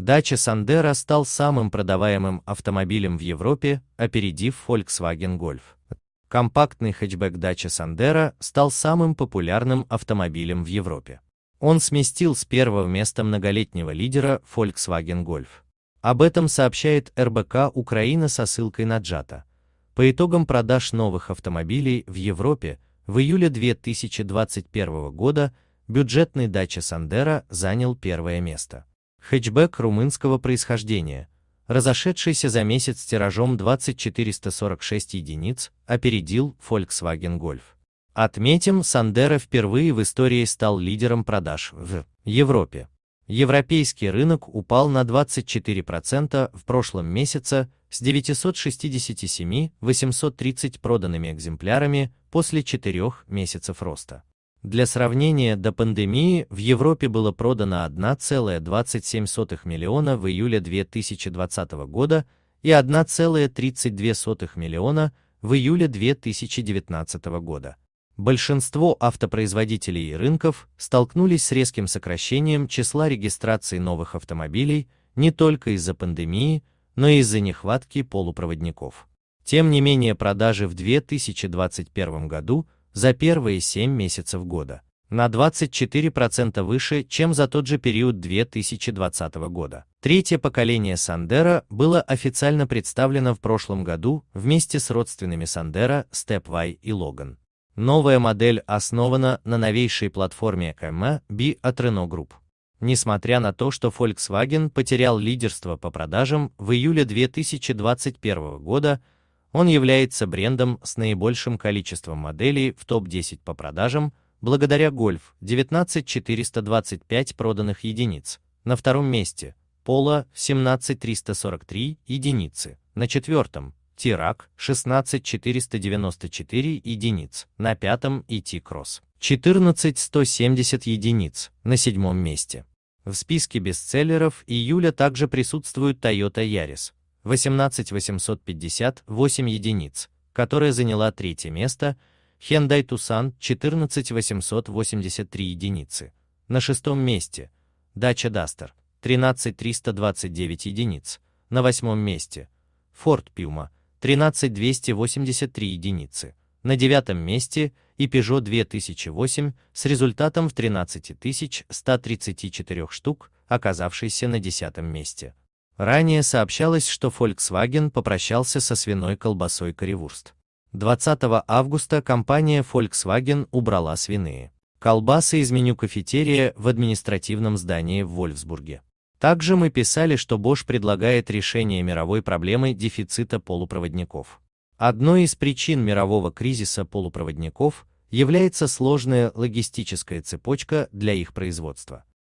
Дача Сандера стал самым продаваемым автомобилем в Европе, опередив Volkswagen Golf. Компактный хэтчбэк Dacia Sandero стал самым популярным автомобилем в Европе. Он сместил с первого места многолетнего лидера Volkswagen Golf. Об этом сообщает РБК Украина со ссылкой на Джата. По итогам продаж новых автомобилей в Европе в июле 2021 года бюджетный Dacia Sandero занял первое место. Хэтчбэк румынского происхождения, разошедшийся за месяц тиражом 2446 единиц, опередил Volkswagen Golf. Отметим, Сандера впервые в истории стал лидером продаж в Европе. Европейский рынок упал на 24% в прошлом месяце с 967 830 проданными экземплярами после четырех месяцев роста. Для сравнения, до пандемии в Европе было продано 1,27 миллиона в июле 2020 года и 1,32 миллиона в июле 2019 года. Большинство автопроизводителей и рынков столкнулись с резким сокращением числа регистраций новых автомобилей не только из-за пандемии, но и из-за нехватки полупроводников. Тем не менее продажи в 2021 году – за первые 7 месяцев года, на 24% выше, чем за тот же период 2020 года. Третье поколение Сандера было официально представлено в прошлом году вместе с родственными Сандера Stepway и Logan. Новая модель основана на новейшей платформе MB от Renault Group. Несмотря на то, что Volkswagen потерял лидерство по продажам в июле 2021 года, он является брендом с наибольшим количеством моделей в топ-10 по продажам, благодаря Golf 19425 проданных единиц, на втором месте Polo 17343 единицы, на четвертом Тирак 16494 единиц, на пятом и t Cross 14170 единиц, на седьмом месте. В списке бестселлеров июля также присутствует Toyota Yaris 18 858 единиц, которая заняла третье место, Hyundai Tucson 14 883 единицы. На шестом месте Dacia Duster 13 329 единиц. На восьмом месте Ford Puma 13 283 единицы. На девятом месте и Peugeot 2008 с результатом в 13 134 штук, оказавшийся на десятом месте. Ранее сообщалось, что Volkswagen попрощался со свиной колбасой Currywurst. 20 августа компания Volkswagen убрала свиные колбасы из меню кафетерия в административном здании в Вольфсбурге. Также мы писали, что Bosch предлагает решение мировой проблемы дефицита полупроводников. Одной из причин мирового кризиса полупроводников является сложная логистическая цепочка для их производства.